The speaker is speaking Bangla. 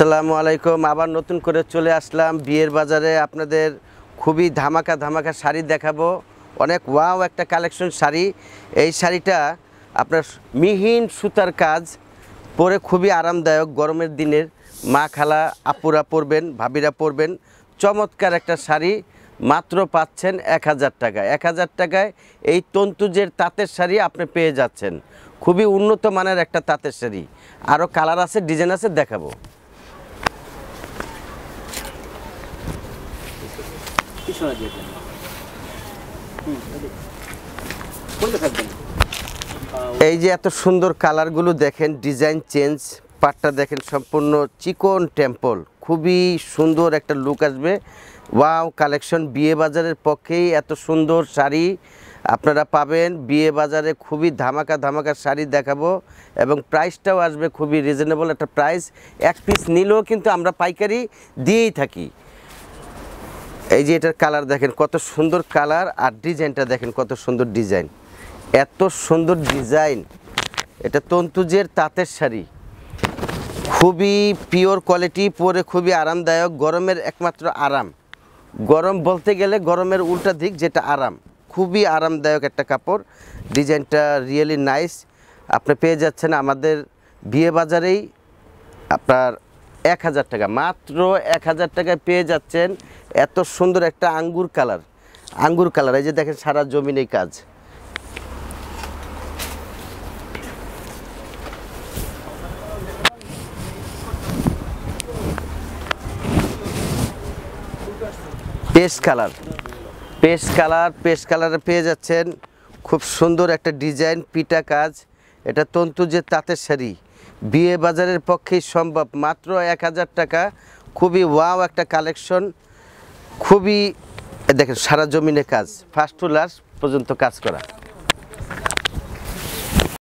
সালামু আলাইকুম আবার নতুন করে চলে আসলাম বিয়ের বাজারে আপনাদের খুবই ধামাকা ধামাকা শাড়ি দেখাবো অনেক ওয়াও একটা কালেকশন শাড়ি এই শাড়িটা আপনার মিহিন সুতার কাজ পরে খুবই আরামদায়ক গরমের দিনের মা খালা আপুরা পরবেন ভাবিরা পরবেন চমৎকার একটা শাড়ি মাত্র পাচ্ছেন এক হাজার টাকায় এক হাজার টাকায় এই তন্তুজের তাঁতের শাড়ি আপনি পেয়ে যাচ্ছেন খুবই উন্নত মানের একটা তাঁতের শাড়ি আরও কালার আছে ডিজাইন আছে দেখাবো এই যে এত সুন্দর কালারগুলো দেখেন ডিজাইন চেঞ্জ পাটটা দেখেন সম্পূর্ণ চিকন টেম্পল খুবই সুন্দর একটা লুক আসবে ওয়াও কালেকশন বিয়ে বাজারের পক্ষেই এত সুন্দর শাড়ি আপনারা পাবেন বিয়ে বাজারে খুবই ধামাকা ধামাকা শাড়ি দেখাবো এবং প্রাইসটাও আসবে খুবই রিজনেবল একটা প্রাইস এক পিস নিলেও কিন্তু আমরা পাইকারি দিয়েই থাকি এই যে এটার কালার দেখেন কত সুন্দর কালার আর ডিজাইনটা দেখেন কত সুন্দর ডিজাইন এত সুন্দর ডিজাইন এটা তন্তুজের তাঁতের শাড়ি খুবই পিওর কোয়ালিটি পরে খুবই আরামদায়ক গরমের একমাত্র আরাম গরম বলতে গেলে গরমের উল্টা দিক যেটা আরাম খুবই আরামদায়ক একটা কাপড় ডিজাইনটা রিয়েলি নাইস আপনি পেয়ে যাচ্ছেন আমাদের বিয়ে বাজারেই আপনার এক হাজার টাকা মাত্র এক হাজার টাকায় পেয়ে যাচ্ছেন এত সুন্দর একটা আঙ্গুর কালার আঙ্গুর কালার এই যে দেখেন সারা জমিনে কাজ paste colour paste colour paste কালারে পেয়ে যাচ্ছেন খুব সুন্দর একটা ডিজাইন পিটা কাজ এটা তন্তু যে তাঁতের শাড়ি বিয়ে বাজারের পক্ষেই সম্ভব মাত্র এক হাজার টাকা খুবই ওয়াও একটা কালেকশন খুবই দেখেন সারা জমিনে কাজ ফার্স্ট টু লাস্ট পর্যন্ত কাজ করা